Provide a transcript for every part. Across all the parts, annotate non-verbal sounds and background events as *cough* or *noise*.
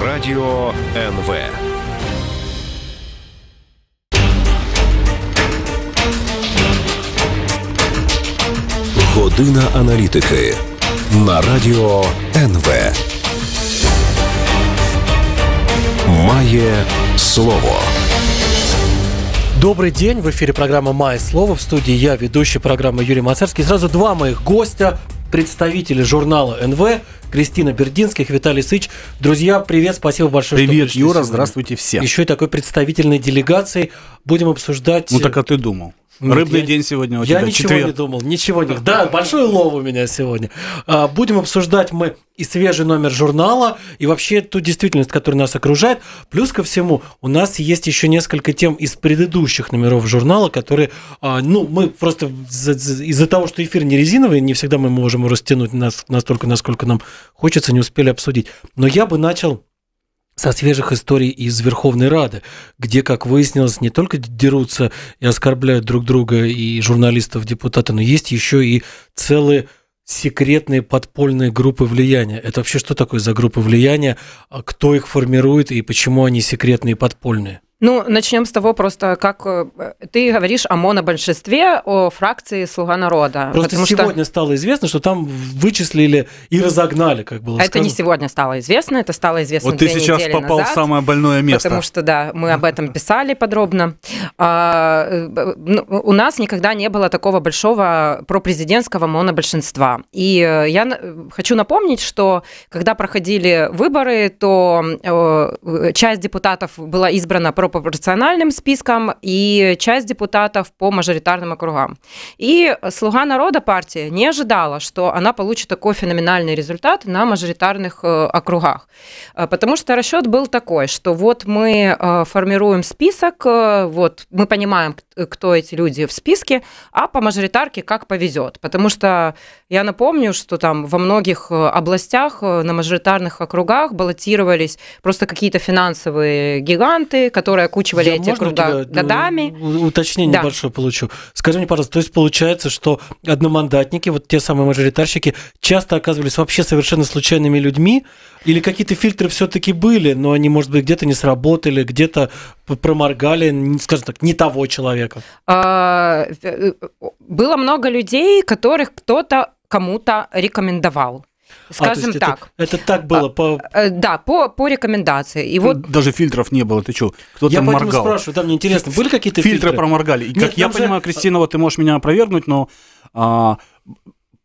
Радио НВ. Година аналітики на Радіо НВ. Має слово. Добрый день, в эфире программа «Май слово». В студии я, ведущий программы Юрий Мацарский. Сразу два моих гостя представители журнала НВ Кристина Бердинских, Виталий Сыч. Друзья, привет, спасибо большое, привет, что Юра, сегодня. здравствуйте всем. Еще и такой представительной делегации будем обсуждать... Ну так а ты думал? Рыбный я, день сегодня у тебя. Я ничего четверг. не думал, ничего не. Да, большой лов у меня сегодня. А, будем обсуждать мы и свежий номер журнала, и вообще ту действительность, которая нас окружает. Плюс ко всему, у нас есть еще несколько тем из предыдущих номеров журнала, которые, а, ну, мы просто из-за того, что эфир не резиновый, не всегда мы можем растянуть нас настолько, насколько нам хочется, не успели обсудить. Но я бы начал со свежих историй из Верховной Рады, где, как выяснилось, не только дерутся и оскорбляют друг друга и журналистов, депутаты, но есть еще и целые секретные подпольные группы влияния. Это вообще что такое за группы влияния? А кто их формирует и почему они секретные и подпольные? Ну, начнем с того просто, как э, ты говоришь о монобольшинстве, о фракции «Слуга народа». Просто сегодня что... стало известно, что там вычислили и ну, разогнали, как было Это не сегодня стало известно, это стало известно Вот ты сейчас попал назад, в самое больное место. Потому что, да, мы об этом писали подробно. А, э, ну, у нас никогда не было такого большого пропрезидентского монобольшинства. И э, я хочу напомнить, что когда проходили выборы, то часть депутатов была избрана про по пропорциональним спискам и часть депутатов по мажоритарным округам. И «Слуга народа» партия не ожидала, что она получит такой феноменальный результат на мажоритарных округах. Потому что расчет был такой, что вот мы формируем список, вот мы понимаем, э, кто эти люди в списке, а по мажоритарке как повезет. Потому что я напомню, что там во многих э, областях э, на мажоритарных округах баллотировались просто какие-то финансовые гиганты, которые которые окучивали Я эти можно круга э, годами. Уточнение да. небольшое получу. Скажи мне, пожалуйста, то есть получается, что одномандатники, вот те самые мажоритарщики, часто оказывались вообще совершенно случайными людьми, или какие-то фильтры все-таки были, но они, может быть, где-то не сработали, где-то проморгали, скажем так, не того человека? А, э, э, было много людей, которых кто-то кому-то рекомендовал. А, Скажем а, так. Это, это так было а, по... Э, да, по, по рекомендации. И вот... Даже фильтров не было, ты что? Кто-то я моргал. Я спрашиваю, там мне интересно, были какие-то фильтры? Фильтры проморгали. И, как Нет, я же... понимаю, Кристина, вот ты можешь меня опровергнуть, но... А,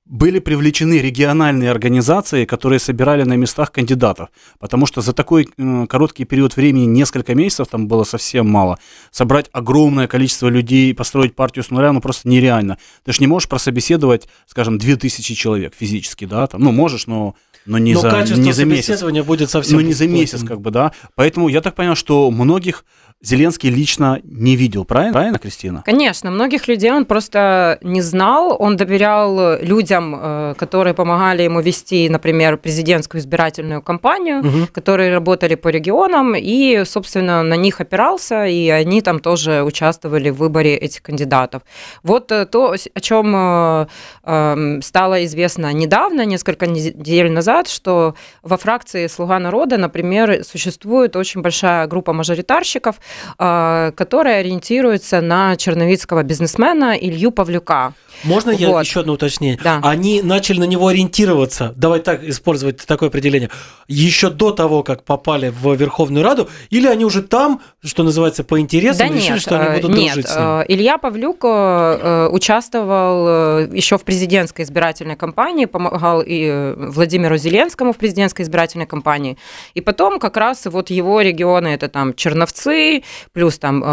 были привлечены региональные организации, которые собирали на местах кандидатов, потому что за такой короткий период времени, несколько месяцев, там было совсем мало, собрать огромное количество людей, и построить партию с нуля, ну просто нереально. Ты же не можешь прособеседовать, скажем, 2000 человек физически, да, там, ну можешь, но но не но за качество не за месяц. будет совсем. Ну не за месяц, как бы, да. Поэтому я так понял, что многих Зеленский лично не видел, правильно, правильно, Кристина? Конечно, многих людей он просто не знал, он доверял людям, э, которые помогали ему вести, например, президентскую избирательную кампанию, угу. которые работали по регионам, и, собственно, на них опирался, и они там тоже участвовали в выборе этих кандидатов. Вот э, то, о чем э, эм, стало известно недавно, несколько недель назад, что во фракции «Слуга народа», например, существует очень большая группа мажоритарщиков, Э, которая ориентируется на черновицкого бизнесмена Илью Павлюка. Можно я еще одно уточнение? Да. Они начали на него ориентироваться, давай так использовать такое определение, еще до того, как попали в Верховную Раду, или они уже там, что называется, по интересам да решили, нет, что они э, будут нет. дружить? Нет, э, Илья Павлюк э, участвовал еще в президентской избирательной кампании, помогал и Владимиру Зеленскому в президентской избирательной кампании, и потом как раз вот его регионы, это там Черновцы, плюс там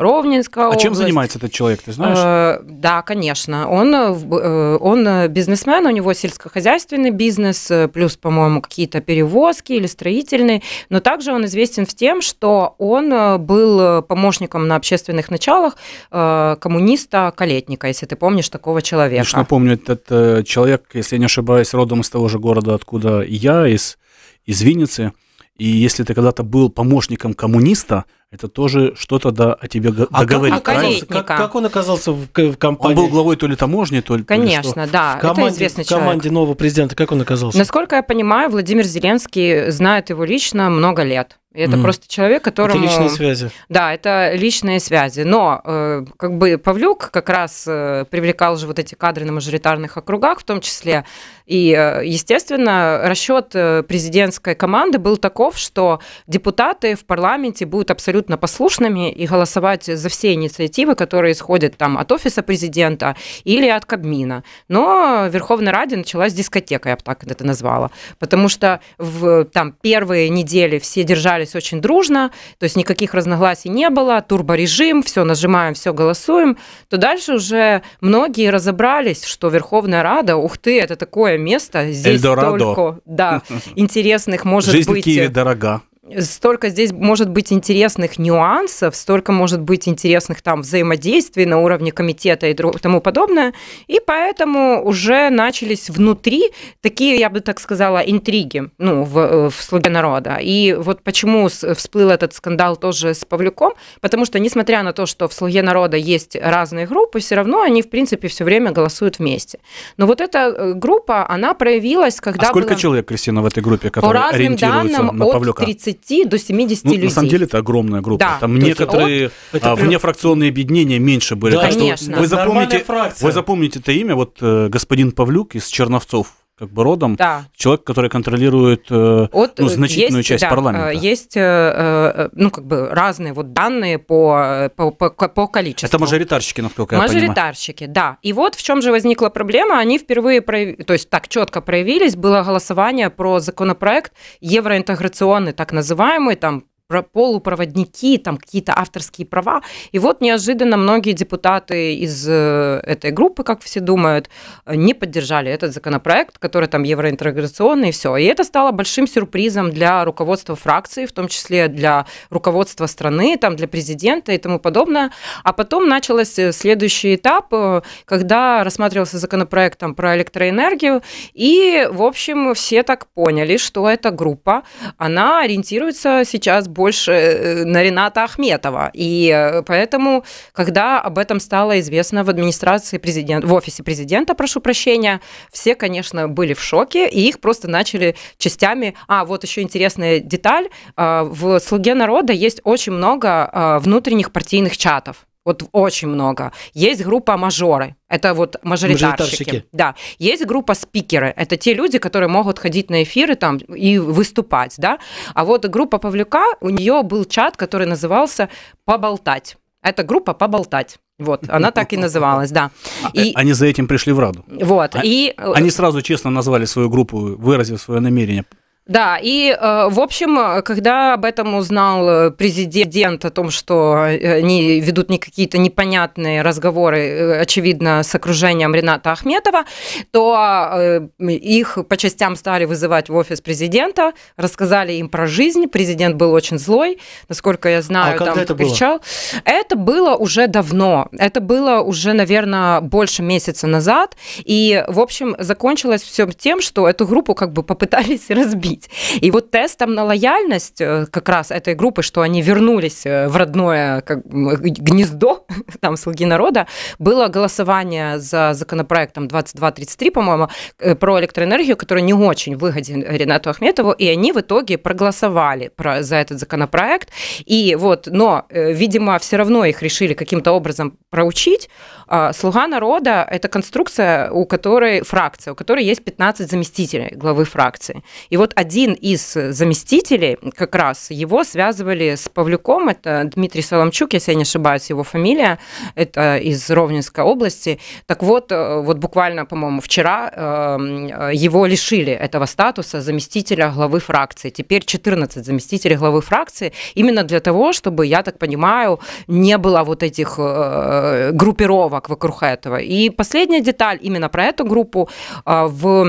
Ровненская А область. чем занимается этот человек, ты знаешь? Да, конечно он, э, э, он э, бизнесмен, у него сельскохозяйственный бизнес, плюс, по-моему, какие-то перевозки или строительные, но также он известен в тем, что он был помощником на общественных началах коммуниста Калетника, если ты помнишь такого человека. Лишь напомню, этот человек, если я не ошибаюсь, родом из того же города, откуда я, из, из Винницы, и если ты когда-то был помощником коммуниста, это тоже что-то да, о тебе а договорит. Как, как, он оказался в, в компании? Он был главой то ли таможни, то ли... Конечно, то ли да. В команде, это известный в команде человек. нового президента как он оказался? Насколько я понимаю, Владимир Зеленский знает его лично много лет. Это mm. просто человек, которому... Это личные связи. Да, это личные связи. Но э, как бы Павлюк как раз э, привлекал же вот эти кадры на мажоритарных округах в том числе. И, э, естественно, расчет э, президентской команды был таков, что депутаты в парламенте будут абсолютно послушными и голосовать за все инициативы, которые исходят там от офиса президента или от Кабмина. Но в Верховной Раде началась дискотека, я бы так это назвала. Потому что в там, первые недели все держали общались очень дружно, то есть никаких разногласий не было, турборежим, все нажимаем, все голосуем, то дальше уже многие разобрались, что Верховная Рада, ух ты, это такое место, здесь Эльдорадо. только да, *laughs* интересных может Жизнь быть. Жизнь дорога столько здесь может быть интересных нюансов, столько может быть интересных там взаимодействий на уровне комитета и тому подобное. И поэтому уже начались внутри такие, я бы так сказала, интриги ну, в, в «Слуге народа». И вот почему всплыл этот скандал тоже с Павлюком, потому что, несмотря на то, что в «Слуге народа» есть разные группы, все равно они, в принципе, все время голосуют вместе. Но вот эта э, группа, она проявилась, когда... А сколько была... человек, Кристина, в этой группе, которые По разным ориентируются данным, на Павлюка? от 30 30 до 70 ну, людей. На самом деле это огромная группа. Да. Там то некоторые он... а, внефракционные объединения меньше были. Да, конечно. вы, запомните, вы запомните это имя, вот э, господин Павлюк из Черновцов, как бы родом, да. человек, который контролирует э, вот ну, э, значительную есть, часть да, парламента. Э, есть ну, как бы разные вот данные по, по, по, по количеству. Это мажоритарщики, насколько я Мажоритарщики, да. И вот в чем же возникла проблема. Они впервые, прояв... то есть так четко проявились, было голосование про законопроект евроинтеграционный, так называемый, там полупроводники, там какие-то авторские права. И вот неожиданно многие депутаты из э, этой группы, как все думают, не поддержали этот законопроект, который там евроинтеграционный и все. И это стало большим сюрпризом для руководства фракции, в том числе для руководства страны, там для президента и тому подобное. А потом начался э, следующий этап, э, когда рассматривался законопроект там, про электроэнергию, и, в общем, все так поняли, что эта группа, она ориентируется сейчас больше э, на Рената Ахметова. И э, поэтому, когда об этом стало известно в администрации президента, в офисе президента, прошу прощения, все, конечно, были в шоке, и их просто начали частями... А, вот еще интересная деталь. Э, в «Слуге народа» есть очень много внутренних партийных чатов. Вот очень много. Есть группа мажоры, это вот мажоритарщики. мажоритарщики. Да. Есть группа спикеры, это те люди, которые могут ходить на эфиры там и выступать, да. А вот группа Павлюка, у нее был чат, который назывался «Поболтать». Это группа «Поболтать». Вот, она так и называлась, да. А, и... Э, они за этим пришли в Раду. Вот, а... и... Э, они сразу честно назвали свою группу, выразив свое намерение да, и, э, в общем, когда об этом узнал э, президент, о том, что э, они ведут не какие-то непонятные разговоры, очевидно, с окружением Рената Ахметова, то их по частям стали вызывать в офис президента, рассказали им про жизнь, президент был очень злой, насколько я знаю, а там это кричал. Было? Это было уже давно, это было уже, наверное, больше месяца назад, и, в общем, закончилось все тем, что эту группу как бы попытались *laughs* разбить купить. И вот тестом на лояльность э, как раз этой группы, что они вернулись э, в родное как, гнездо *laughs* там «Слуги народа», было голосование за законопроектом 2233, по-моему, э, про электроэнергию, который не очень выгоден Ренату Ахметову, и они в итоге проголосовали про, за этот законопроект. И вот, но, видимо, все равно их решили каким-то образом проучить. А «Слуга народа» — это конструкция, у которой фракция, у которой есть 15 заместителей главы фракции. И вот один из заместителей, как раз его связывали с Павлюком, это Дмитрий Соломчук, если я не ошибаюсь, его фамилия, это из Ровненской области. Так вот, э, вот буквально, по-моему, вчера эм, э, его лишили этого статуса заместителя главы фракции. Теперь 14 заместителей главы фракции именно для того, чтобы, я так понимаю, не было вот этих э, группировок вокруг этого. И последняя деталь именно про эту группу в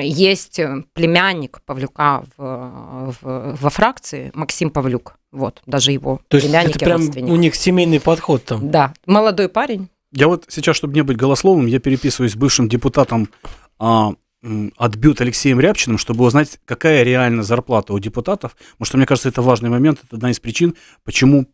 есть э, племянник Павлюка в, в, во фракции, Максим Павлюк. Вот, даже его То есть это прям у них семейный подход там. Да, молодой парень. Я вот сейчас, чтобы не быть голословным, я переписываюсь с бывшим депутатом а, от Бют Алексеем Рябчиным, чтобы узнать, какая реально зарплата у депутатов. Потому что, мне кажется, это важный момент, это одна из причин, почему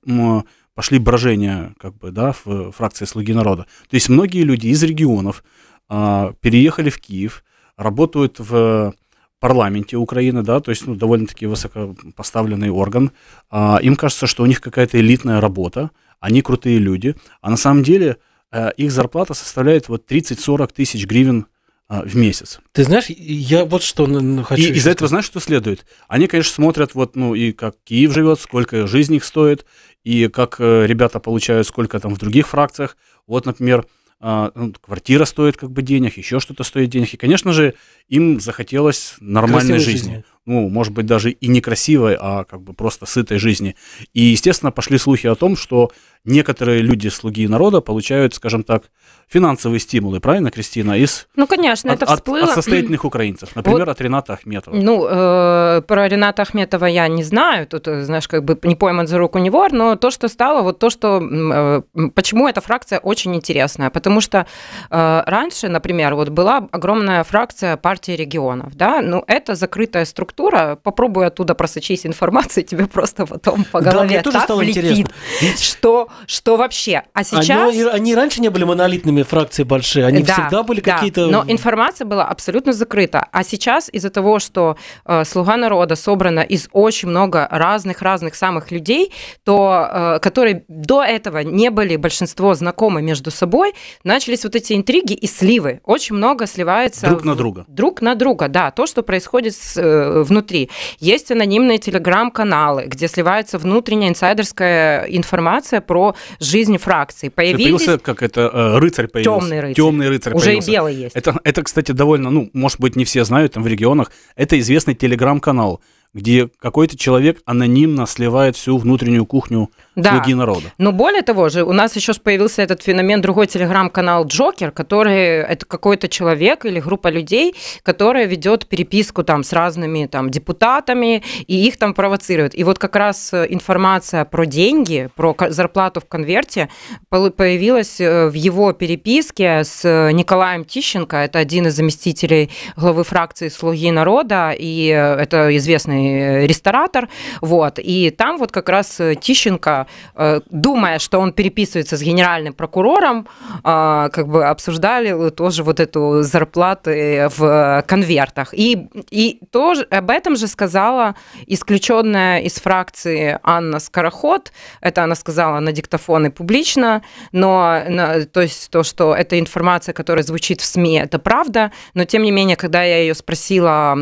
пошли брожения как бы, да, в фракции «Слуги народа». То есть многие люди из регионов а, переехали в Киев, работают в парламенте Украины, да, то есть, ну, довольно-таки высокопоставленный орган, а, им кажется, что у них какая-то элитная работа, они крутые люди, а на самом деле а, их зарплата составляет вот 30-40 тысяч гривен а, в месяц. Ты знаешь, я вот что хочу... И из этого сказать. знаешь, что следует? Они, конечно, смотрят вот, ну, и как Киев живет, сколько жизнь их стоит, и как э, ребята получают, сколько там в других фракциях. Вот, например, а, ну, квартира стоит как бы денег, еще что-то стоит денег. И, конечно же, им захотелось нормальной Красивой жизни. жизни. Ну, может быть, даже и не красивой, а как бы просто сытой жизни. И, естественно, пошли слухи о том, что некоторые люди, слуги народа, получают, скажем так, финансовые стимулы, правильно, Кристина, из ну, конечно, от, это всплыло. От, от состоятельных украинцев, например, вот, от Рената Ахметова. Ну, э, про Рената Ахметова я не знаю, тут, э, знаешь, как бы не пойман за руку не вор, но то, что стало, вот то, что... Э, почему эта фракция очень интересная? Потому что э, раньше, например, вот была огромная фракция партии регионов, да, ну, это закрытая структура, попробуй оттуда просочить информацию, тебе просто потом по голове да, мне тоже так стало летит, интересно. что, что вообще. А сейчас... Они, они раньше не были монолитными силами фракции большие, они да, всегда были да, какие-то... но информация была абсолютно закрыта. А сейчас из-за того, что э, «Слуга народа» собрана из очень много разных-разных самых людей, то, э, которые до этого не были большинство знакомы между собой, начались вот эти интриги и сливы. Очень много сливается... Друг на друга. Друг на друга, да. То, что происходит с, э, внутри. Есть анонимные телеграм-каналы, где сливается внутренняя инсайдерская информация про жизнь фракции. Появились... Появился как это э, рыцарь рыцарь появился. Темный рыцарь. Темный рыцарь Уже появился. и белый есть. Это, это, кстати, довольно, ну, может быть, не все знают там в регионах. Это известный телеграм-канал где какой-то человек анонимно сливает всю внутреннюю кухню да. слуги народа. Но более того же, у нас еще появился этот феномен другой телеграм-канал Джокер, который это какой-то человек или группа людей, которая ведет переписку там с разными там депутатами и их там провоцирует. И вот как раз э, информация про деньги, про зарплату в конверте появилась э, в его переписке с э, Николаем Тищенко, это один из заместителей главы фракции «Слуги народа», и это известный Э, ресторатор, вот, и там вот как раз э, Тищенко, э, думая, что он переписывается с генеральным прокурором, как бы обсуждали тоже вот эту зарплаты в конвертах. И, и тоже об этом же сказала исключенная из фракции Анна Скороход, это она сказала на диктофон и публично, но на, то есть то, что эта информация, которая звучит в СМИ, это правда, но тем не менее, когда я ее спросила,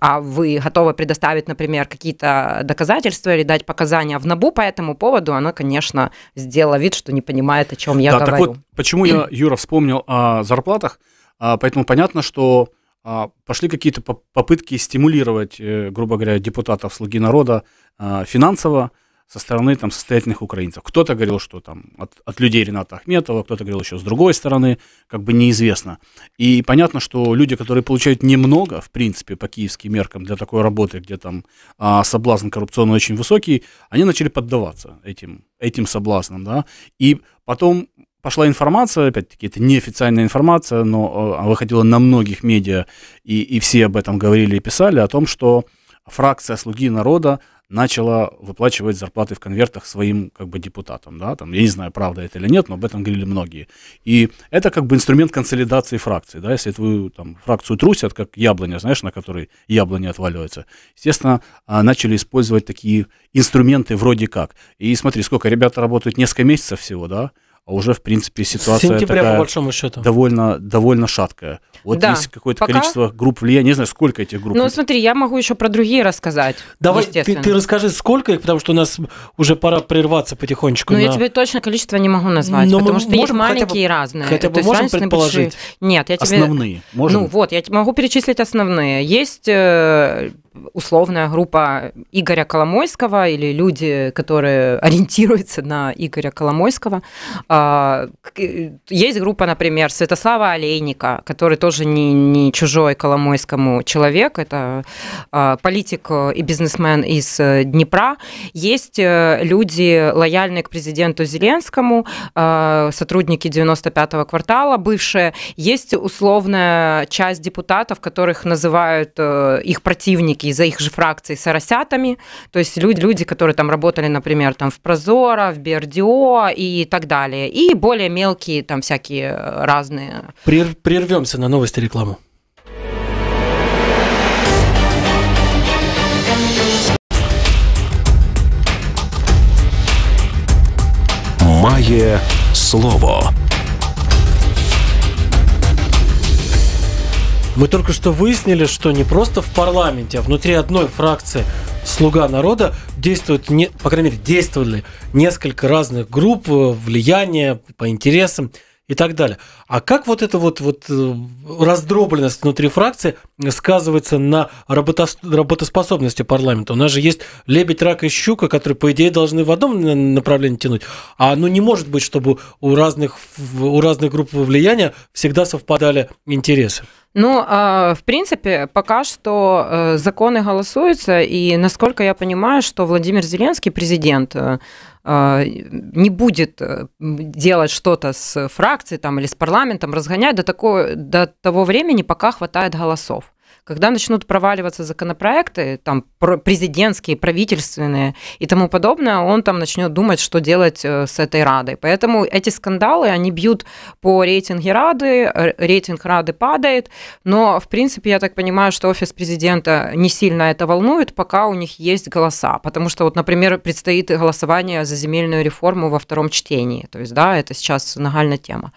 а вы готовы готовы предоставить, например, какие-то доказательства или дать показания в НАБУ по этому поводу, она, конечно, сделала вид, что не понимает, о чем я да, говорю. Так вот, почему я, Юра, вспомнил о зарплатах, а, поэтому понятно, что а, пошли какие-то попытки стимулировать, э, грубо говоря, депутатов «Слуги народа» а, финансово, со стороны там, состоятельных украинцев. Кто-то говорил, что там от, от людей Рената Ахметова, кто-то говорил еще с другой стороны, как бы неизвестно. И понятно, что люди, которые получают немного, в принципе, по киевским меркам для такой работы, где там а, соблазн коррупционный очень высокий, они начали поддаваться этим, этим соблазнам, да. И потом пошла информация, опять-таки, это неофициальная информация, но она а выходила на многих медиа, и, и все об этом говорили и писали, о том, что фракция «Слуги народа» начала выплачивать зарплаты в конвертах своим как бы депутатам, да, там, я не знаю, правда это или нет, но об этом говорили многие. И это как бы инструмент консолидации фракции, да, если твою там фракцию трусят, как яблоня, знаешь, на которой яблони отваливаются, естественно, а, начали использовать такие инструменты вроде как. И смотри, сколько ребята работают, несколько месяцев всего, да, а уже, в принципе, ситуация сентября, такая по большому счету. довольно, довольно шаткая. Вот да. есть какое-то Пока... количество групп влияния, не знаю, сколько этих групп. Ну, смотри, я могу еще про другие рассказать, Давай, ты, ты расскажи, сколько их, потому что у нас уже пора прерваться потихонечку. Ну, на... я тебе точно количество не могу назвать, Но ну, потому что есть маленькие и разные. Хотя бы То можем предположить? Большие... Нет, я тебе... Основные, можем? Ну, вот, я могу перечислить основные. Есть э, условная группа Игоря Коломойского или люди, которые ориентируются на Игоря Коломойского. А, э, есть группа, например, Святослава Олейника, который тоже не, не чужой Коломойскому человек, это а, политик и бизнесмен из э, Днепра. Есть э, люди, лояльные к президенту Зеленскому, а, сотрудники 95-го квартала, бывшие. Есть условная часть депутатов, которых называют их противники такие за их же фракции соросятами, то есть люди, люди которые там работали, например, там в Прозора, в Бердио и так далее, и более мелкие там всякие разные. Прер- прервемся на новости рекламу. Має слово. Мы только что выяснили, что не просто в парламенте, а внутри одной фракции «Слуга народа» действуют, не, по крайней мере, действовали несколько разных групп э, влияния по интересам и так далее. А как вот эта вот, вот э, раздробленность внутри фракции сказывается на работоспособности парламента? У нас же есть лебедь, рак и щука, которые, по идее, должны в одном направлении тянуть. А ну не может быть, чтобы у разных, у разных групп влияния всегда совпадали интересы. Ну, а, в принципе, пока что э, законы голосуются, и насколько я понимаю, что Владимир Зеленский, президент, э, э, не будет делать что-то с фракцией там, или с парламентом, разгонять до, такого, до того времени, пока хватает голосов когда начнут проваливаться законопроекты, там, президентские, правительственные и тому подобное, он там начнет думать, что делать э, с этой Радой. Поэтому эти скандалы, они бьют по рейтинге Рады, э, рейтинг Рады падает, но, в принципе, я так понимаю, что офис президента не сильно это волнует, пока у них есть голоса, потому что, вот, например, предстоит голосование за земельную реформу во втором чтении, то есть, да, это сейчас нагальная тема.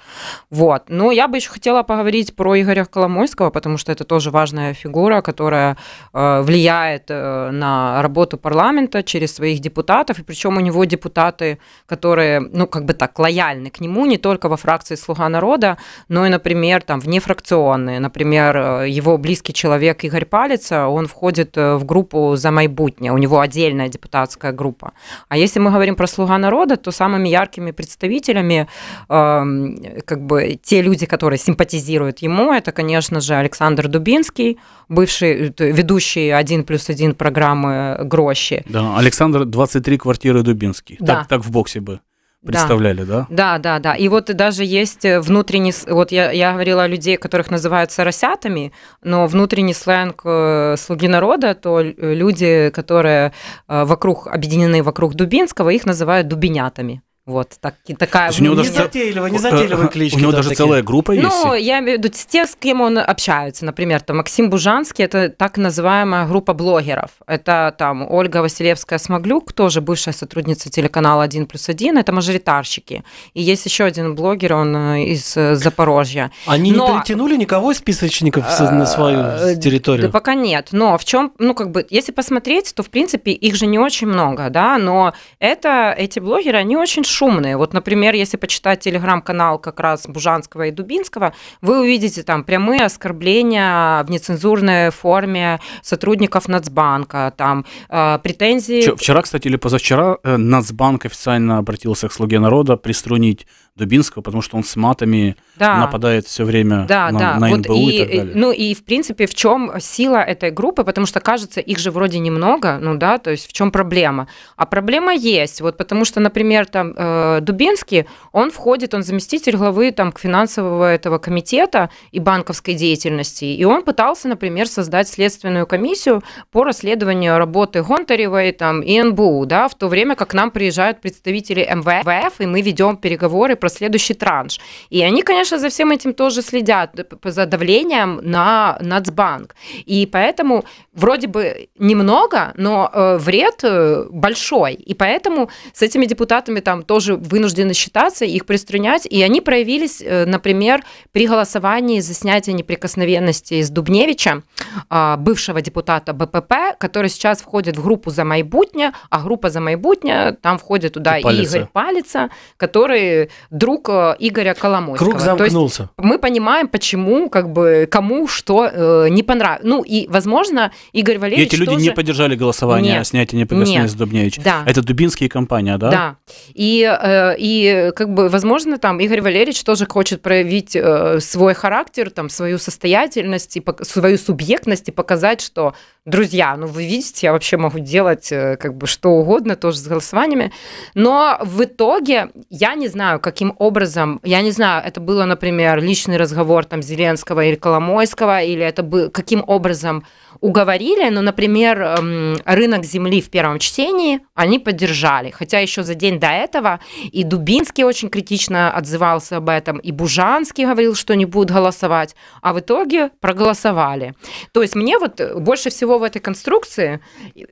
Вот. Но я бы еще хотела поговорить про Игоря Коломойского, потому что это тоже важная фигура, которая э, влияет э, на работу парламента через своих депутатов, и причем у него депутаты, которые, ну, как бы так, лояльны к нему, не только во фракции «Слуга народа», но и, например, там, внефракционные. Например, э, его близкий человек Игорь Палец, а он входит в группу «За майбутня», у него отдельная депутатская группа. А если мы говорим про «Слуга народа», то самыми яркими представителями, эм, как бы те люди, которые симпатизируют ему, это, конечно же, Александр Дубинский, бывший э, ведущий один плюс один программы Гроши. Да, Александр 23 квартиры Дубинский. Да. Так, так в боксе бы представляли, да? Да, да, да. да. И вот даже есть э, внутренний, вот я, я говорила о людей, которых называют соросятами, но внутренний сленг э, «Слуги народа», то люди, которые вокруг, объединены вокруг Дубинского, их называют дубинятами. Вот так, такая... не затейливая, не затейливая кличка. У него э, э, даже такие. целая группа есть? Ну, я имею в виду с тем, с кем он общается. Например, там Максим Бужанский, это так называемая группа блогеров. Это там Ольга Василевская-Смоглюк, тоже бывшая сотрудница телеканала 1 плюс 1, это мажоритарщики. И есть еще один блогер, он э, из Запорожья. Они но... не перетянули никого из списочников на свою территорию? Да пока нет. Но в чем, ну как бы, если посмотреть, то в принципе их же не очень много, да, но это, эти блогеры, они очень шумные. Вот, например, если почитать телеграм-канал как раз Бужанского и Дубинского, вы увидите там прямые оскорбления в нецензурной форме сотрудников Нацбанка, там э, претензии... Вчера, кстати, или позавчера э, Нацбанк официально обратился к «Слуге народа» приструнить Дубинского, потому что он с матами да. нападает все время да, на, да. на НБУ вот и, и так э, далее. Ну и в принципе в чем сила этой группы, потому что кажется их же вроде немного, ну да, то есть в чем проблема? А проблема есть, вот потому что, например, там э, Дубинский, он входит, он заместитель главы там к финансового этого комитета и банковской деятельности, и он пытался, например, создать следственную комиссию по расследованию работы Гонтаревой там и НБУ, да, в то время как к нам приезжают представители МВФ, и мы ведем переговоры про про следующий транш. И они, конечно, за всем этим тоже следят, за давлением на Нацбанк. И поэтому вроде бы немного, но э, вред э, большой. И поэтому с этими депутатами там тоже вынуждены считаться, их приструнять. И они проявились, э, например, при голосовании за снятие неприкосновенности с Дубневича, а, бывшего депутата БПП, который сейчас входит в группу «За майбутня», а группа «За майбутня» там входит туда и, и Игорь Палица, который друг э, Игоря Коломойского. Круг замкнулся. То есть мы понимаем, почему, как бы, кому что э, не понравилось. Ну и, возможно, Игорь Валерьевич эти люди тоже... не поддержали голосование нет, о снятии неприкосновенности Дубневича. Да. Это дубинские компания, да? Да. И, э, и, как бы, возможно, там Игорь Валерьевич тоже хочет проявить э, свой характер, там, свою состоятельность, и, свою субъектность и показать, что друзья, ну вы видите, я вообще могу делать э, как бы что угодно, тоже с голосованиями. Но в итоге я не знаю, каким образом, я не знаю, это было, например, личный разговор там Зеленского или Коломойского, или это был, каким образом уговорили, но, ну, например, эм, рынок земли в первом чтении они поддержали, хотя еще за день до этого и Дубинский очень критично отзывался об этом, и Бужанский говорил, что не будут голосовать, а в итоге проголосовали. То есть мне вот э, больше всего в этой конструкции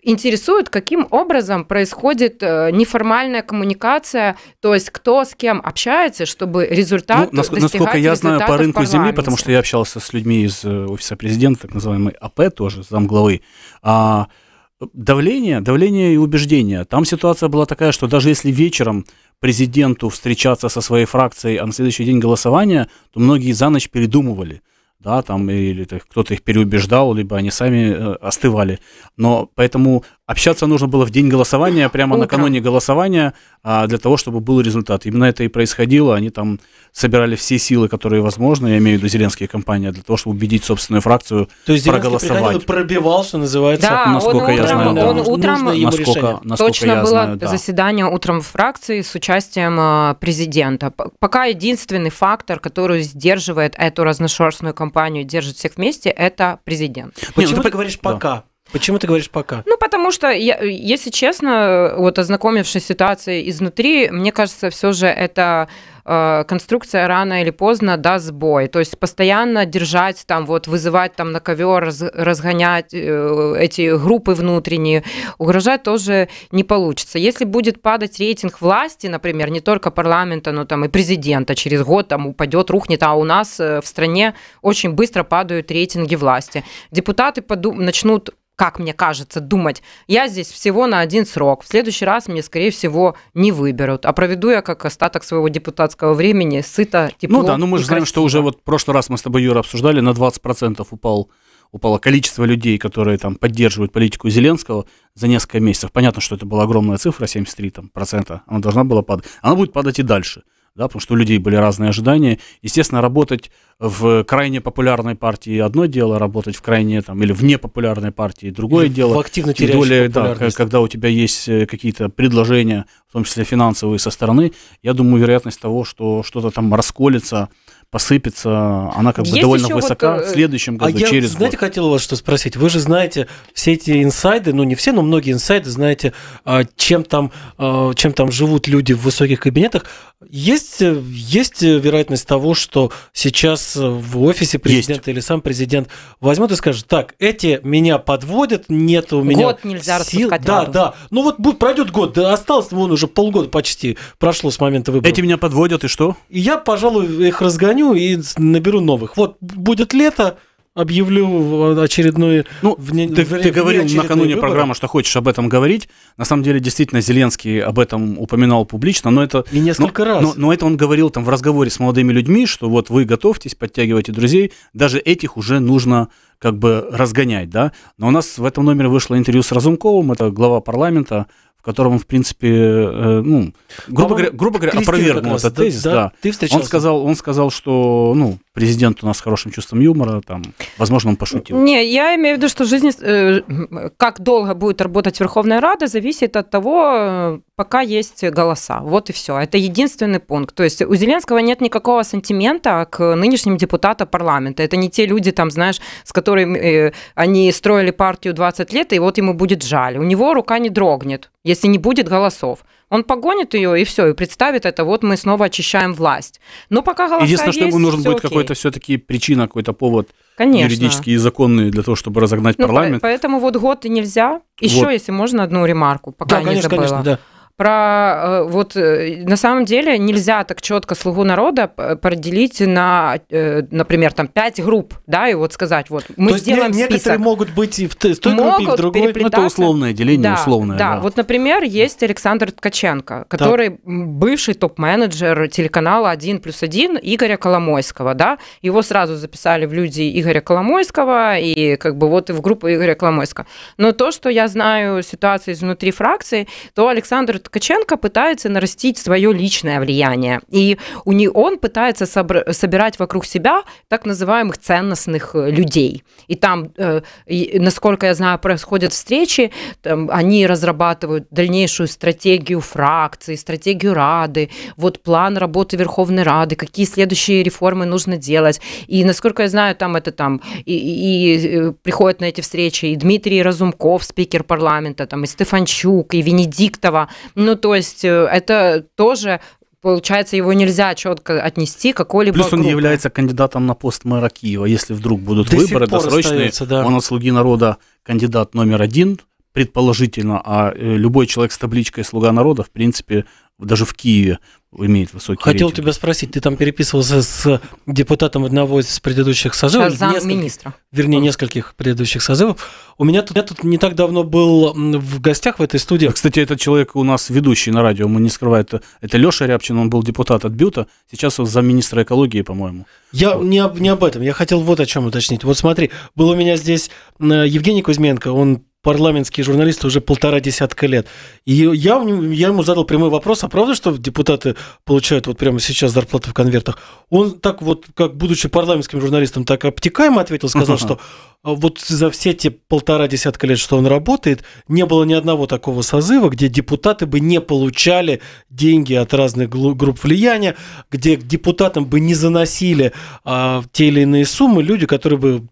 интересует, каким образом происходит э, неформальная коммуникация, то есть кто с кем общается, чтобы результат ну, Насколько я знаю по рынку земли, потому что я общался с людьми из э, офиса президента, так называемый АП тоже, тоже замглавы, а, э, давление, давление и убеждение. Там ситуация была такая, что даже если вечером президенту встречаться со своей фракцией, а на следующий день голосования, то многие за ночь передумывали да, там, или кто-то их переубеждал, либо они сами э, остывали. Но поэтому Общаться нужно было в день голосования, прямо Утром. накануне голосования, а, для того, чтобы был результат. Именно это и происходило. Они там собирали все силы, которые возможны, я имею в виду зеленские компании, для того, чтобы убедить собственную фракцию То есть проголосовать. пробивал, что называется. Да, насколько он я утром, знаю, да. он утром насколько, решение. насколько точно я было знаю, да. заседание утром в фракции с участием а, президента. Пока единственный фактор, который сдерживает эту разношерстную кампанию, держит всех вместе, это президент. Почему Нет, ну, ты, ты говоришь пока? Да. Почему ты говоришь пока? Ну, потому что, я, если честно, вот ознакомившись с ситуацией изнутри, мне кажется, все же это э, конструкция рано или поздно даст сбой. То есть постоянно держать там, вот вызывать там на ковер, разгонять э, эти группы внутренние, угрожать тоже не получится. Если будет падать рейтинг власти, например, не только парламента, но там и президента через год там упадет, рухнет, а у нас э, в стране очень быстро падают рейтинги власти. Депутаты подум- начнут как мне кажется, думать, я здесь всего на один срок, в следующий раз мне, скорее всего, не выберут, а проведу я как остаток своего депутатского времени сыто, тепло Ну да, ну мы же знаем, что уже вот в прошлый раз мы с тобой, Юра, обсуждали, на 20% упал упало количество людей, которые там поддерживают политику Зеленского за несколько месяцев. Понятно, что это была огромная цифра, 73 там, процента, она должна была падать. Она будет падать и дальше да, потому что у людей были разные ожидания. Естественно, работать в крайне популярной партии одно дело, работать в крайне там или в непопулярной партии другое или дело. В активно Тем более, да, когда у тебя есть э, какие-то предложения, в том числе финансовые со стороны, я думаю, вероятность того, что что-то там расколется, посыпется, она как Есть бы довольно высока вот, э, в следующем а году, а я, через знаете, год. хотел вас что спросить. Вы же знаете все эти инсайды, ну не все, но многие инсайды, знаете, а, чем там, а, чем там живут люди в высоких кабинетах. Есть, э, есть э, вероятность того, что сейчас в офисе президента есть. или сам президент возьмет и скажет, так, эти меня подводят, нет у меня Год нельзя сил. Да, да. Ну вот будет, пройдет год, да, осталось, вон уже полгода почти прошло с момента выборов. Эти меня подводят, и что? И я, пожалуй, их разгоняю позвоню и наберу новых. Вот будет лето, объявлю очередную... Ну, в, ты, в, ты говорил накануне выборы. программы, что хочешь об этом говорить. На самом деле, действительно, Зеленский об этом упоминал публично, но это... И несколько но, раз. Но, но это он говорил там в разговоре с молодыми людьми, что вот вы готовьтесь, подтягивайте друзей, даже этих уже нужно как бы разгонять, да. Но у нас в этом номере вышло интервью с Разумковым, это глава парламента, в котором он, в принципе, э, ну, грубо говоря, грубо говоря опровергнул этот тезис. Да, да. Ты встречался? Он сказал, он сказал, что ну, президент у нас с хорошим чувством юмора, там, возможно, он пошутил. Не, я имею в виду, что жизнь, э, как долго будет работать Верховная Рада, зависит от того, э, пока есть голоса. Вот и все. Это единственный пункт. То есть у Зеленского нет никакого сантимента к нынешним депутатам парламента. Это не те люди, там, знаешь, с которыми э, они строили партию 20 лет, и вот ему будет жаль. У него рука не дрогнет, если не будет голосов. Он погонит ее и все, и представит это, вот мы снова очищаем власть. Но пока голоса Единственное, есть, что ему нужен будет какой-то все-таки причина, какой-то повод Конечно. юридический и законный для того, чтобы разогнать ну, парламент. Поэтому вот год и нельзя. Еще, вот. если можно, одну ремарку, пока да, не конечно, забыла. Конечно, да про э, вот э, на самом деле нельзя так четко слугу народа поделить на, э, например, там пять групп, да, и вот сказать вот мы То сделаем список некоторые могут быть и в той могут группе, и в другой, но ну, это условное деление, да, условное. Да. да, вот, например, есть Александр Ткаченко, который так. бывший топ-менеджер телеканала 1 плюс 1 Игоря Коломойского, да, его сразу записали в люди Игоря Коломойского и как бы вот и в группу Игоря Коломойского. Но то, что я знаю ситуацию изнутри фракции, то Александр Ткаченко пытается нарастить свое личное влияние. И у не, он пытается собр- собирать вокруг себя так называемых ценностных э, людей. И там, э, и, насколько я знаю, происходят встречи, там, они разрабатывают дальнейшую стратегию фракции, стратегию Рады, вот план работы Верховной Рады, какие следующие реформы нужно делать. И, насколько я знаю, там это там, и, и, и э, приходят на эти встречи и Дмитрий Разумков, спикер парламента, там, и Стефанчук, и Венедиктова, ну, то есть э, это тоже получается, его нельзя четко отнести к какой-либо Плюс он группе. является кандидатом на пост мэра Киева. Если вдруг будут До выборы досрочные, да. он от «Слуги народа» кандидат номер один, предположительно, а э, любой человек с табличкой «Слуга народа», в принципе, даже в Киеве имеет высокий Хотел рейтинг. тебя спросить, ты там переписывался с депутатом одного из предыдущих созывов? Замминистра. Вернее, нескольких предыдущих созывов. У меня тут, я тут не так давно был в гостях в этой студии. Кстати, этот человек у нас ведущий на радио, мы не скрываем, это, это Леша Рябчин, он был депутат от Бюта, сейчас он замминистра экологии, по-моему. Я вот. не, об, не об этом, я хотел вот о чем уточнить. Вот смотри, был у меня здесь Евгений Кузьменко, он парламентский журналист уже полтора десятка лет. И я, я ему задал прямой вопрос, а правда, что депутаты получают вот прямо сейчас зарплаты в конвертах? Он так вот, как будучи парламентским журналистом, так обтекаемо ответил, сказал, uh-huh. что вот за все те полтора десятка лет, что он работает, не было ни одного такого созыва, где депутаты бы не получали деньги от разных групп влияния, где к депутатам бы не заносили а, те или иные суммы люди, которые бы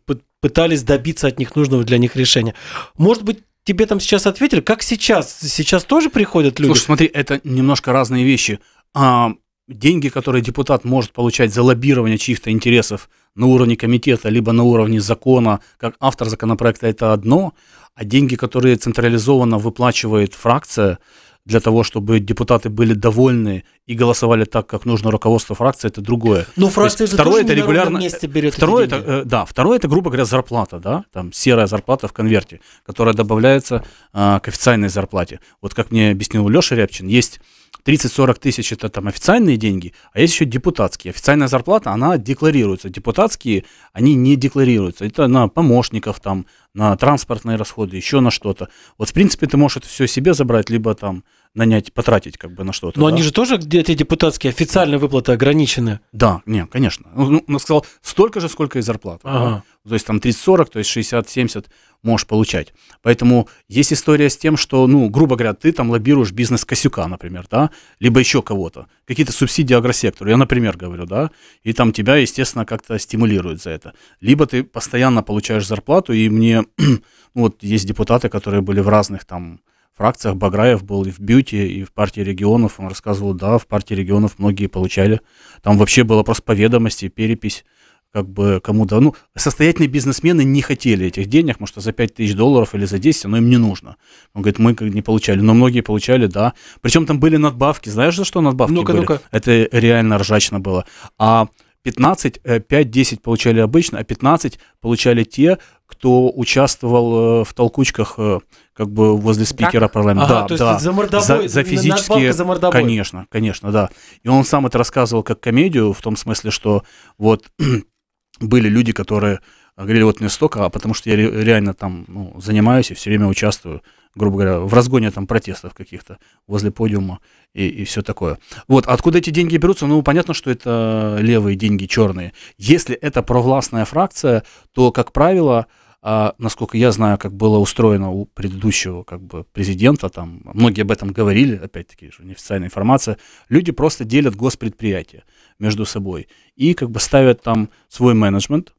пытались добиться от них нужного для них решения. Может быть, тебе там сейчас ответили? Как сейчас? Сейчас тоже приходят люди? Слушай, смотри, это немножко разные вещи. А, деньги, которые депутат может получать за лоббирование чьих-то интересов на уровне комитета, либо на уровне закона, как автор законопроекта, это одно, а деньги, которые централизованно выплачивает фракция, для того, чтобы депутаты были довольны и голосовали так, как нужно руководство фракции, это другое. Но ну, фракция же второе это регулярно. Месте берет второе это, э, да, второе это грубо говоря зарплата, да, там серая зарплата в конверте, которая добавляется э, к официальной зарплате. Вот как мне объяснил Леша Рябчин, есть 30-40 тысяч это там официальные деньги, а есть еще депутатские. Официальная зарплата, она декларируется. Депутатские, они не декларируются. Это на помощников, там, на транспортные расходы, еще на что-то. Вот, в принципе, ты можешь это все себе забрать, либо там нанять, потратить как бы на что-то. Но да? они же тоже, где эти депутатские официальные выплаты ограничены? Да, не, конечно. Ну, он ну, ну, сказал, столько же, сколько и зарплата. Ага. Да? То есть там 30-40, то есть 60-70 можешь получать. Поэтому есть история с тем, что, ну, грубо говоря, ты там лоббируешь бизнес Косюка, например, да, либо еще кого-то. Какие-то субсидии агросектору, я, например, говорю, да, и там тебя, естественно, как-то стимулируют за это. Либо ты постоянно получаешь зарплату, и мне, *clears throat* ну, вот есть депутаты, которые были в разных там фракциях Баграев был и в Бьюти, и в партии регионов. Он рассказывал, да, в партии регионов многие получали. Там вообще было просто по ведомости, перепись как бы кому-то, ну, состоятельные бизнесмены не хотели этих денег, потому что за 5 тысяч долларов или за 10 оно им не нужно. Он говорит, мы не получали, но многие получали, да. Причем там были надбавки, знаешь, за что надбавки ну-ка, были? Ну-ка. Это реально ржачно было. А 15, 5-10 э, получали обычно, а 15 получали те, кто участвовал э, в толкучках э, как бы возле спикера так? парламента. Ага, да, то есть да. За, мордобой, за, за физические... За мордобой. Конечно, конечно, да. И он сам это рассказывал как комедию, в том смысле, что вот *clears throat* были люди, которые говорили, вот не столько, а потому что я реально там ну, занимаюсь и все время участвую грубо говоря, в разгоне там протестов каких-то возле подиума и, и все такое. Вот, откуда эти деньги берутся? Ну, понятно, что это левые деньги, черные. Если это провластная фракция, то, как правило, а, насколько я знаю, как было устроено у предыдущего как бы, президента, там многие об этом говорили, опять-таки, неофициальная информация, люди просто делят госпредприятия между собой и как бы ставят там свой менеджмент,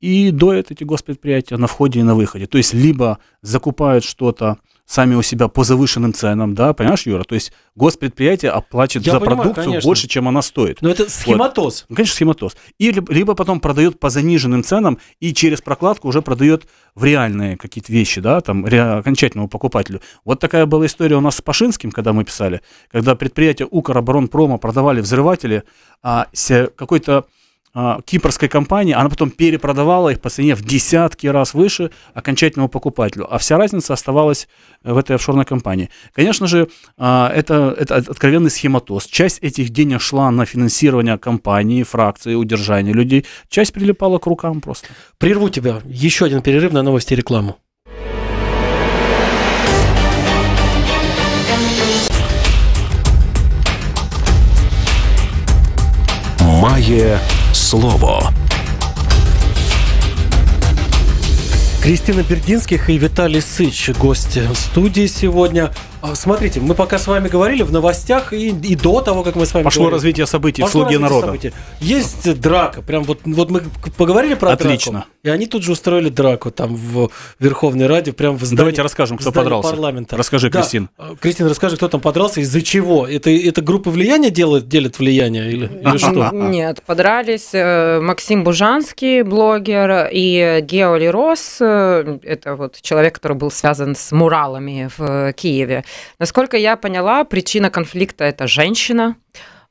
и доят эти госпредприятия на входе и на выходе. То есть либо закупают что-то сами у себя по завышенным ценам, да, понимаешь, Юра? То есть госпредприятие оплачивает за понимаю, продукцию конечно. больше, чем она стоит. Но это схематоз. Вот. Ну, конечно, схематоз. И либо, либо потом продает по заниженным ценам и через прокладку уже продает в реальные какие-то вещи, да, там, ре- окончательному покупателю. Вот такая была история у нас с Пашинским, когда мы писали, когда предприятие Укроборонпрома продавали взрыватели, а какой-то а, кипрской компании, она потом перепродавала их по цене в десятки раз выше окончательному покупателю, а вся разница оставалась э, в этой офшорной компании. Конечно же, а, это, это откровенный схематоз. Часть этих денег шла на финансирование компании, фракции, удержание людей, часть прилипала к рукам просто. Прерву тебя. Еще один перерыв на новости и рекламу. Магия слово. Кристина Бердинских и Виталий Сыч – гости студии сегодня. А, смотрите, мы пока с вами говорили в новостях и, и до того, как мы с вами Пошло говорили. развитие событий Пошло в народа». Событий. Есть драка. Прям вот, вот мы поговорили про Отлично. драку. И они тут же устроили драку там в Верховной Раде, прям в здании Давайте расскажем, кто подрался. парламента. Расскажи, да. Кристин. А, Кристин, расскажи, кто там подрался, из-за чего? Это, это группа влияния делает, делит влияние или, или а, что? *laughs* Нет, подрались э, Максим Бужанский, блогер, и Гео Лерос, э, это вот человек, который был связан с муралами в э, Киеве. Насколько я поняла, причина конфликта это женщина.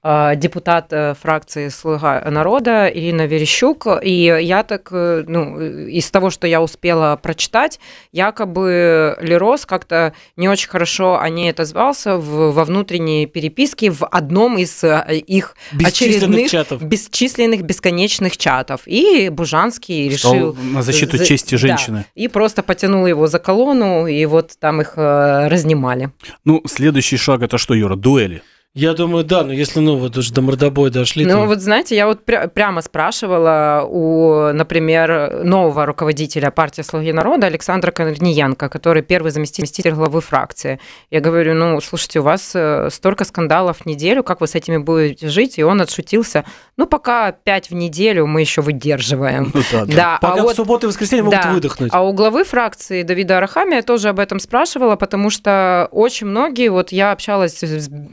А, депутат фракции «Слуга народа» Ирина Верещук. И я так, э, ну, э, из того, что я успела прочитать, якобы Лерос как-то не очень хорошо о ней отозвался в, во внутренней переписке в одном из э, их бесчисленных чатов. бесчисленных бесконечных чатов. И Бужанский Стал решил... на защиту за... чести женщины. Да, и просто потянул его за колонну, и вот там их разнимали. Ну, следующий шаг – это что, Юра, дуэли? Я думаю, да, но если, ну, вот уже до мордобоя дошли. Ну, то... вот знаете, я вот пря- прямо спрашивала у, например, нового руководителя партии «Слуги народа» Александра Корниенко, который первый заместитель главы фракции. Я говорю, ну, слушайте, у вас э, столько скандалов в неделю, как вы с этими будете жить? И он отшутился, ну, пока пять в неделю мы еще выдерживаем. Ну, да, да. да. А пока а вот... субботу и воскресенье да. выдохнуть. А у главы фракции Давида Арахами я тоже об этом спрашивала, потому что очень многие, вот я общалась,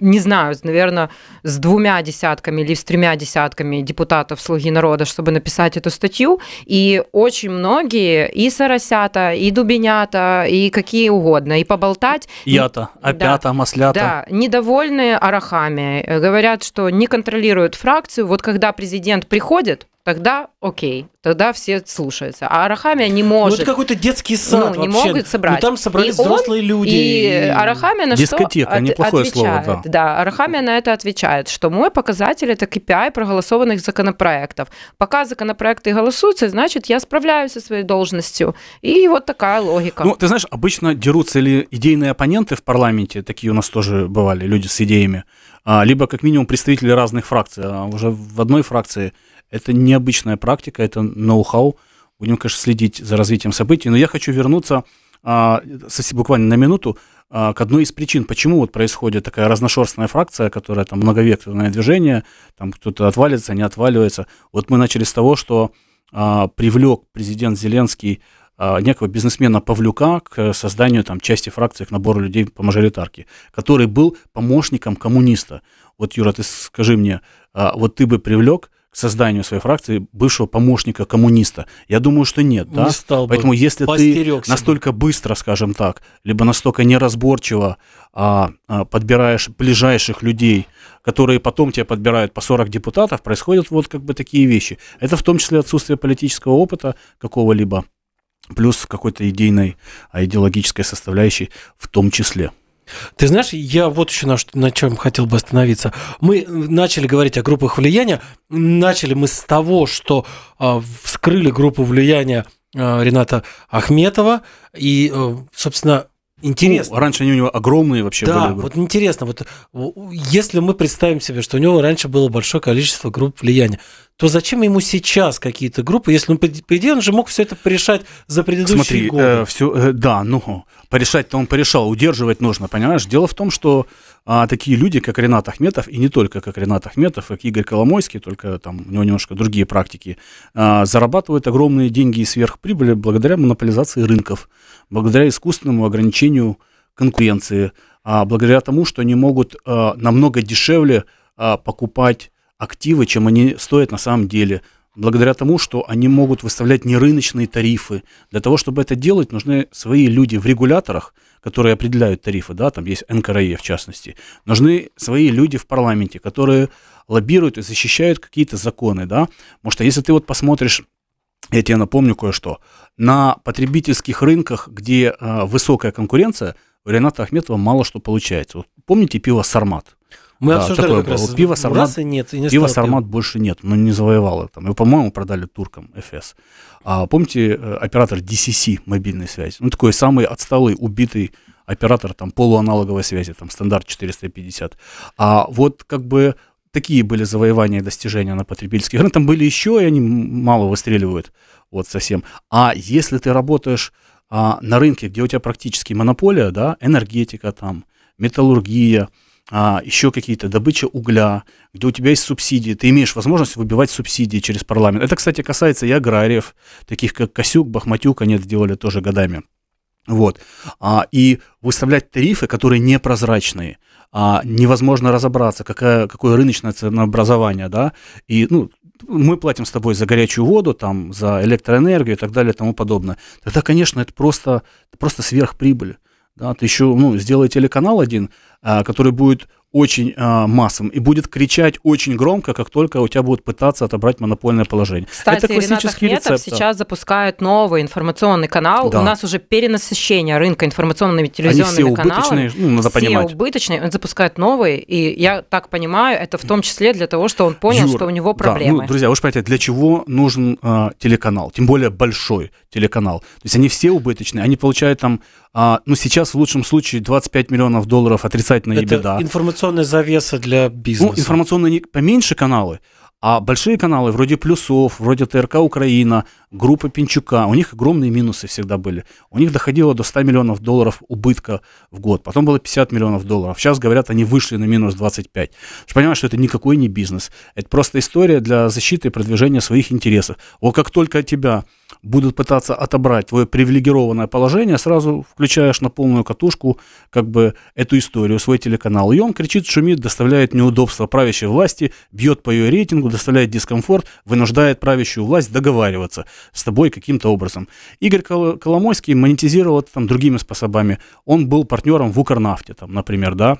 не знаю, знаю, наверное, с двумя десятками или с тремя десятками депутатов «Слуги народа», чтобы написать эту статью. И очень многие, и Соросята, и дубинята и какие угодно, и поболтать. Ята, и, опята, да, маслята. Да, недовольны арахами. Э, говорят, что не контролируют фракцию. Вот когда президент приходит, тогда окей, тогда все слушаются. А Арахамия не может. Ну, это какой-то детский ну, сад ну, не вообще. могут ну, собрать. Ну, там собрались и взрослые он, люди. И, и Арахамия на Дискотека, что неплохое отвечает. слово. Да. да, Арахамия на это отвечает, что мой показатель – это KPI а проголосованных законопроектов. Пока законопроекты голосуются, значит, я справляюсь со своей должностью. И вот такая логика. Ну, ты знаешь, обычно дерутся или идейные оппоненты в парламенте, такие у нас тоже бывали люди с идеями, а, либо как минимум представители разных фракций. А уже в одной фракции это необычная практика, это ноу-хау. Будем, конечно, следить за развитием событий. Но я хочу вернуться а, совсем буквально на минуту а, к одной из причин, почему вот происходит такая разношерстная фракция, которая там многовекторное движение, там кто-то отвалится, не отваливается. Вот мы начали с того, что а, привлек президент Зеленский а, некого бизнесмена Павлюка к созданию там части фракции, к набору людей по мажоритарке, который был помощником коммуниста. Вот, Юра, ты скажи мне, а, вот ты бы привлек созданию своей фракции бывшего помощника коммуниста? Я думаю, что нет. Не да? стал Поэтому если ты настолько бы. быстро, скажем так, либо настолько неразборчиво а, а, подбираешь ближайших людей, которые потом тебя подбирают по 40 депутатов, происходят вот как бы такие вещи. Это в том числе отсутствие политического опыта какого-либо, плюс какой-то идейной, а идеологической составляющей в том числе. Ты знаешь, я вот еще на, на чем хотел бы остановиться. Мы начали говорить о группах влияния. Начали мы с того, что э, вскрыли группу влияния э, Рената Ахметова. И, э, собственно, Интересно. Ну, раньше они у него огромные вообще да, были. Да, вот интересно, вот если мы представим себе, что у него раньше было большое количество групп влияния, то зачем ему сейчас какие-то группы, если он, по идее, он же мог все это порешать за предыдущие Смотри, э, годы? Э, все, э, да, ну, порешать-то он порешал, удерживать нужно, понимаешь? Дело в том, что а, такие люди, как Ренат Ахметов, и не только как Ренат Ахметов, как Игорь Коломойский, только там у него немножко другие практики, а, зарабатывают огромные деньги и сверхприбыли благодаря монополизации рынков, благодаря искусственному ограничению конкуренции, а, благодаря тому, что они могут а, намного дешевле а, покупать активы, чем они стоят на самом деле. Благодаря тому, что они могут выставлять нерыночные тарифы. Для того, чтобы это делать, нужны свои люди в регуляторах, которые определяют тарифы, да, там есть НКРЕ в частности. Нужны свои люди в парламенте, которые лоббируют и защищают какие-то законы, да. Потому что если ты вот посмотришь я тебе напомню кое-что. На потребительских рынках, где э, высокая конкуренция, у Рената Ахметова мало что получается. Вот помните пиво «Сармат»? Мы да, обсуждали такое как было. раз. Пиво Сармат, нет, и не пиво Сармат пиво. больше нет, но не завоевало. Там. Его, по-моему, продали туркам, ФС. А, помните э, оператор DCC мобильной связи? Ну, такой самый отсталый, убитый оператор там полуаналоговой связи, там стандарт 450. А вот как бы такие были завоевания и достижения на потребительских рынках. Там были еще, и они мало выстреливают вот совсем. А если ты работаешь а, на рынке, где у тебя практически монополия, да, энергетика там, металлургия, а, еще какие-то, добыча угля, где у тебя есть субсидии, ты имеешь возможность выбивать субсидии через парламент. Это, кстати, касается и аграриев, таких как Косюк, Бахматюк, они это делали тоже годами. Вот. А, и выставлять тарифы, которые непрозрачные, а, невозможно разобраться, какая, какое рыночное ценообразование, да, и, ну, мы платим с тобой за горячую воду, там, за электроэнергию и так далее и тому подобное, тогда, конечно, это просто, просто сверхприбыль да, ты еще, ну, сделай телеканал один, а, который будет очень а, массовым и будет кричать очень громко, как только у тебя будут пытаться отобрать монопольное положение. Кстати, Это классический Ренат рецепт. сейчас запускают новый информационный канал. Да. У нас уже перенасыщение рынка информационными телевизионными Они все каналами. Убыточные, ну, надо все понимать. убыточные. Он запускает новый, и я так понимаю, это в том числе для того, что он понял, Юр, что у него проблемы. Да, ну, друзья, вы же понимаете, для чего нужен э, телеканал, тем более большой телеканал. То есть они все убыточные, они получают там а, ну, сейчас в лучшем случае 25 миллионов долларов отрицательная Это беда. информационная завеса для ну, бизнеса. Ну, информационные поменьше каналы, а большие каналы вроде Плюсов, вроде ТРК Украина, группа Пинчука, у них огромные минусы всегда были. У них доходило до 100 миллионов долларов убытка в год. Потом было 50 миллионов долларов. Сейчас, говорят, они вышли на минус 25. Ты понимаешь, что это никакой не бизнес. Это просто история для защиты и продвижения своих интересов. О, как только тебя будут пытаться отобрать твое привилегированное положение, сразу включаешь на полную катушку как бы эту историю, свой телеканал. И он кричит, шумит, доставляет неудобства правящей власти, бьет по ее рейтингу, доставляет дискомфорт, вынуждает правящую власть договариваться с тобой каким-то образом. Игорь Коломойский монетизировал это там другими способами. Он был партнером в Укрнафте, там, например, да,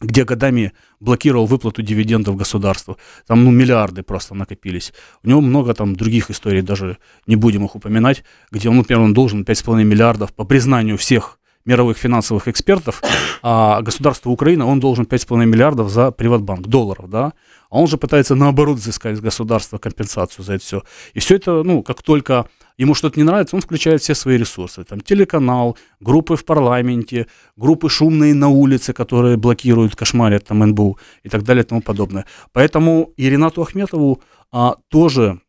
где годами блокировал выплату дивидендов государству. Там ну, миллиарды просто накопились. У него много там других историй, даже не будем их упоминать, где он, например, он должен 5,5 миллиардов по признанию всех мировых финансовых экспертов, а государство Украина, он должен 5,5 миллиардов за Приватбанк, долларов, да? А он же пытается наоборот взыскать с государства компенсацию за это все. И все это, ну, как только ему что-то не нравится, он включает все свои ресурсы. Там телеканал, группы в парламенте, группы шумные на улице, которые блокируют, кошмарят там НБУ и так далее и тому подобное. Поэтому и Ренату Ахметову а, тоже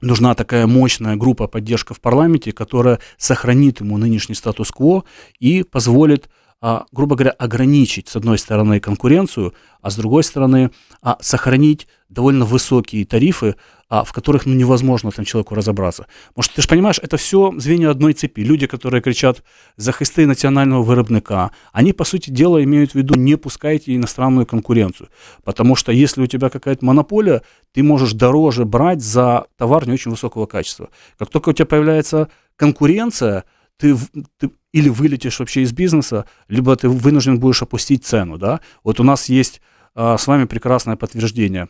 нужна такая мощная группа поддержка в парламенте, которая сохранит ему нынешний статус-кво и позволит а, грубо говоря, ограничить, с одной стороны, конкуренцию, а с другой стороны, а, сохранить довольно высокие тарифы а, в которых ну, невозможно там человеку разобраться. Потому что ты же понимаешь, это все звенья одной цепи. Люди, которые кричат «захисты национального виробника», они, по сути дела, имеют в виду «не пускайте иностранную конкуренцию». Потому что если у тебя какая-то монополия, ты можешь дороже брать за товар не очень высокого качества. Как только у тебя появляется конкуренция, ты, ты или вылетишь вообще из бизнеса, либо ты вынужден будешь опустить цену, да. Вот у нас есть а, с вами прекрасное подтверждение.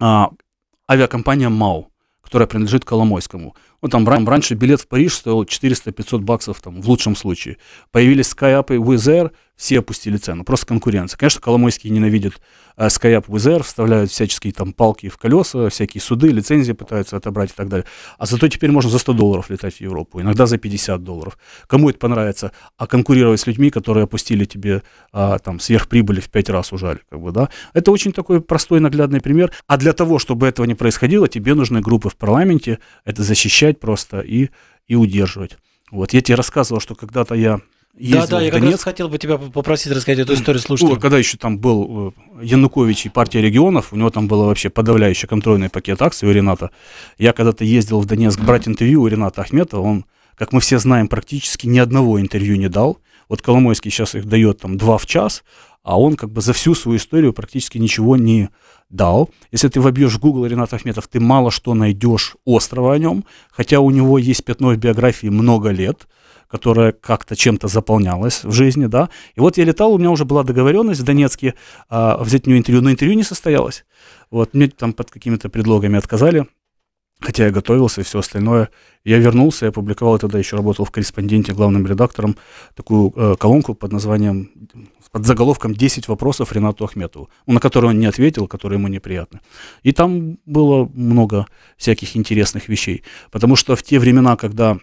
А, авиакомпания «МАУ», которая принадлежит Коломойскому. Ну, там раньше билет в Париж стоил 400-500 баксов, там, в лучшем случае. Появились SkyUp и Wizz все опустили цену, просто конкуренция. Конечно, Коломойский ненавидит э, SkyUp и Wizz вставляют всяческие там палки в колеса, всякие суды, лицензии пытаются отобрать и так далее. А зато теперь можно за 100 долларов летать в Европу, иногда за 50 долларов. Кому это понравится? А конкурировать с людьми, которые опустили тебе э, там сверхприбыли в 5 раз ужали, как бы, да? Это очень такой простой наглядный пример. А для того, чтобы этого не происходило, тебе нужны группы в парламенте, это защищать изучать просто и, и удерживать. Вот, я тебе рассказывал, что когда-то я ездил да, да, я Донецк. как раз хотел бы тебя попросить рассказать эту историю слушателям. Ну, когда еще там был э, Янукович и партия регионов, у него там было вообще подавляющий контрольный пакет акций у Рената. Я когда-то ездил в Донецк брать интервью у Рената Ахметова, он, как мы все знаем, практически ни одного интервью не дал. Вот Коломойский сейчас их дает там два в час, а он как бы за всю свою историю практически ничего не, DAO. Если ты вобьешь в Google Ренат Ахметов, ты мало что найдешь острова о нем, хотя у него есть пятно в биографии много лет, которая как-то чем-то заполнялась в жизни, да. И вот я летал, у меня уже была договоренность в Донецке а, взять у нее интервью, но интервью не состоялось. Вот мне там под какими-то предлогами отказали, хотя я готовился и все остальное. Я вернулся, я опубликовал, тогда еще работал в корреспонденте главным редактором, такую э, колонку под названием под заголовком «10 вопросов Ренату Ахметову», на которые он не ответил, которые ему неприятны. И там было много всяких интересных вещей. Потому что в те времена, когда,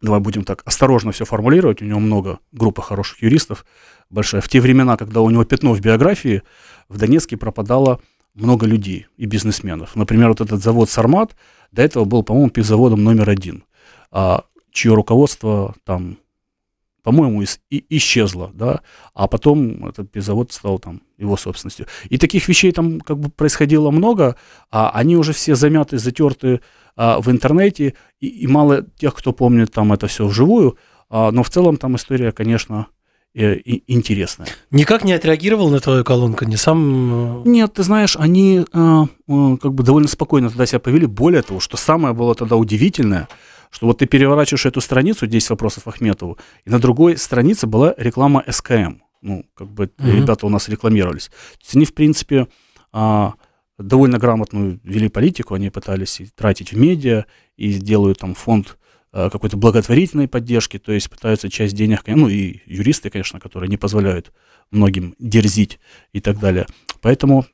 давай будем так осторожно все формулировать, у него много, группы хороших юристов большая, в те времена, когда у него пятно в биографии, в Донецке пропадало много людей и бизнесменов. Например, вот этот завод «Сармат» до этого был, по-моему, пивзаводом номер один, а чье руководство там по-моему, и исчезла, да, а потом этот завод стал там его собственностью. И таких вещей там как бы происходило много, а они уже все замяты, затерты а, в интернете, и, и мало тех, кто помнит там это все вживую, а, но в целом там история, конечно, э, и интересное. Никак не отреагировал на твою колонку, не сам. Э, Нет, ты знаешь, они э, э, как бы довольно спокойно тогда себя повели. Более того, что самое было тогда удивительное, что вот ты переворачиваешь эту страницу 10 вопросов Ахметову, и на другой странице была реклама СКМ. Ну, как бы mm-hmm. ребята у нас рекламировались. То есть они, в принципе, а, довольно грамотную вели политику, они пытались и тратить в медиа, и делают там фонд а, какой-то благотворительной поддержки, то есть пытаются часть денег, ну и юристы, конечно, которые не позволяют многим дерзить и так далее. Поэтому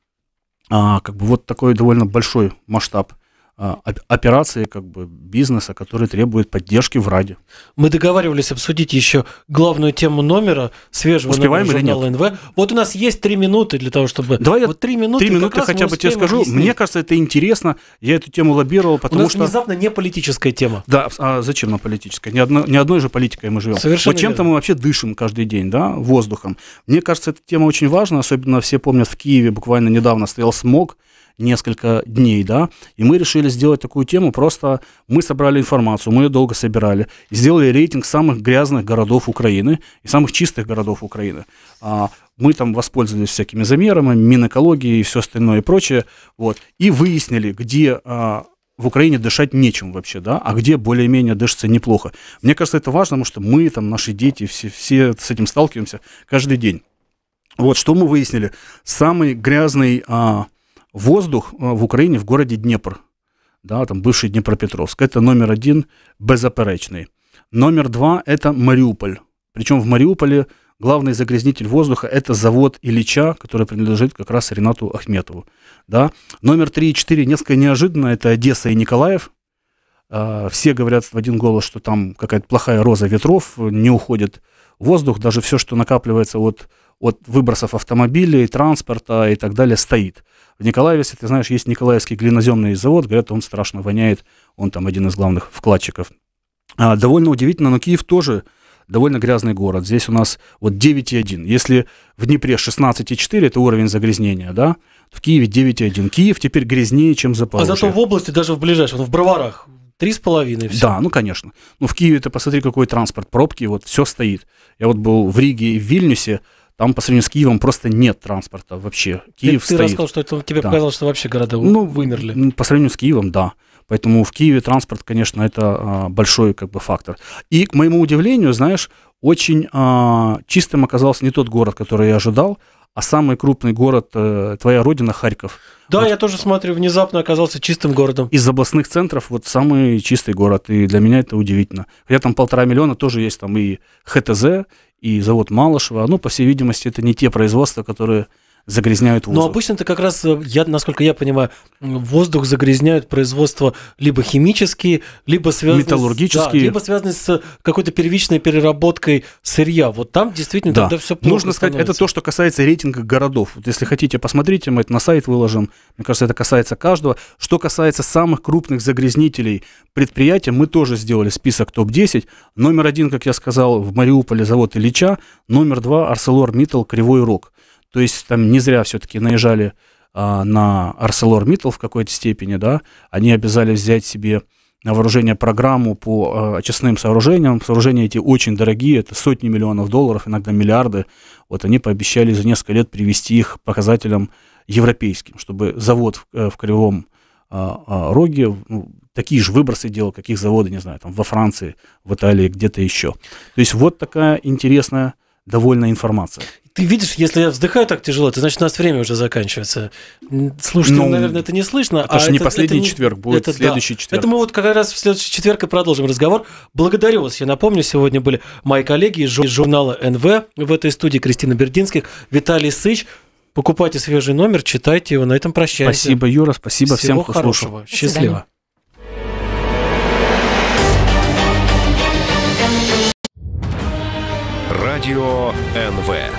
а, как бы вот такой довольно большой масштаб а, операции как бы бизнеса, которые требуют поддержки в Раде. Мы договаривались обсудить еще главную тему номера свежего Успеваем номера журнала нет? НВ. Вот у нас есть три минуты для того, чтобы... Давай вот я три минуты, три минуты хотя бы тебе скажу. Объяснить. Мне кажется, это интересно. Я эту тему лоббировал, потому у нас что... внезапно не политическая тема. Да, а, а зачем она политическая? Ни, одно, ни одной же политикой мы живем. Совершенно Вот чем-то мы вообще дышим каждый день, да, воздухом. Мне кажется, эта тема очень важна, особенно все помнят, в Киеве буквально недавно стоял смог, несколько дней, да, и мы решили сделать такую тему, просто мы собрали информацию, мы ее долго собирали, сделали рейтинг самых грязных городов Украины и самых чистых городов Украины. А, мы там воспользовались всякими замерами, минэкологией и все остальное и прочее, вот, и выяснили, где а, в Украине дышать нечем вообще, да, а где более-менее дышится неплохо. Мне кажется, это важно, потому что мы, там, наши дети, все, все с этим сталкиваемся каждый день. Вот, что мы выяснили. Самый грязный а, воздух э, в Украине, в городе Днепр, да, там бывший Днепропетровск. Это номер один, безоперечный. Номер два – это Мариуполь. Причем в Мариуполе главный загрязнитель воздуха – это завод Ильича, который принадлежит как раз Ренату Ахметову. Да? Номер три и четыре несколько неожиданно – это Одесса и Николаев. А, все говорят в один голос, что там какая-то плохая роза ветров, не уходит воздух, даже все, что накапливается от, от выбросов автомобилей, транспорта и так далее, стоит. В Николаеве, если ты знаешь, есть Николаевский глиноземный завод, говорят, он страшно воняет, он там один из главных вкладчиков. А, довольно удивительно, но Киев тоже довольно грязный город. Здесь у нас вот 9,1. Если в Днепре 16,4 это уровень загрязнения, да, в Киеве 9,1. Киев теперь грязнее, чем Запорожье. А зато в области, даже в ближайшем, в Броварах, Три с половиной все. Да, ну конечно. Ну в Киеве ты посмотри, какой транспорт, пробки, вот все стоит. Я вот был в Риге и в Вильнюсе, там по сравнению с Киевом просто нет транспорта вообще. Киев ты, стоит. Ты рассказал, что это тебе да. показалось, что вообще города ну, вымерли. По сравнению с Киевом, да. Поэтому в Киеве транспорт, конечно, это а, большой как бы фактор. И к моему удивлению, знаешь, очень а, чистым оказался не тот город, который я ожидал а самый крупный город, э, твоя родина Харьков. Да, вот. я тоже смотрю, внезапно оказался чистым городом. Из областных центров вот самый чистый город, и для меня это удивительно. Хотя там полтора миллиона тоже есть там и ХТЗ, и завод Малышева, ну, по всей видимости, это не те производства, которые загрязняют воздух. Но обычно это как раз, э, я, насколько я понимаю, воздух загрязняют производство либо химические, либо связанные металлургические, с, да, либо связанные с какой-то первичной переработкой сырья. Вот там действительно да. тогда все плохо. Нужно сказать, становится. это то, что касается рейтинга городов. Вот если хотите, посмотрите, мы это на сайт выложим. Мне кажется, это касается каждого. Что касается самых крупных загрязнителей предприятия, мы тоже сделали список топ-10. Номер один, как я сказал, в Мариуполе завод Ильича. Номер два – ArcelorMittal Кривой Рог. То есть там не зря все-таки наезжали а, на ArcelorMittal в какой-то степени, да, они обязались взять себе на вооружение программу по а, очистным сооружениям. Сооружения эти очень дорогие, это сотни миллионов долларов, иногда миллиарды. Вот они пообещали за несколько лет привести их показателям европейским, чтобы завод в, э, в Кривом а, а Роге ну, такие же выбросы делал, каких заводы, не знаю, там во Франции, в Италии, где-то еще. То есть вот такая интересная довольно информация ты видишь, если я вздыхаю так тяжело, то значит у нас время уже заканчивается. Слушателям, ну, наверное, это не слышно. А это а же не последний это, четверг, будет это, следующий да. четверг. Это мы вот как раз в следующий четверг и продолжим разговор. Благодарю вас. Я напомню, сегодня были мои коллеги из журнала НВ в этой студии Кристина Бердинских, Виталий Сыч. Покупайте свежий номер, читайте его. На этом прощаюсь. Спасибо, Юра, спасибо Всего всем, кто хорошего. слушал. Счастливо. Радио НВ.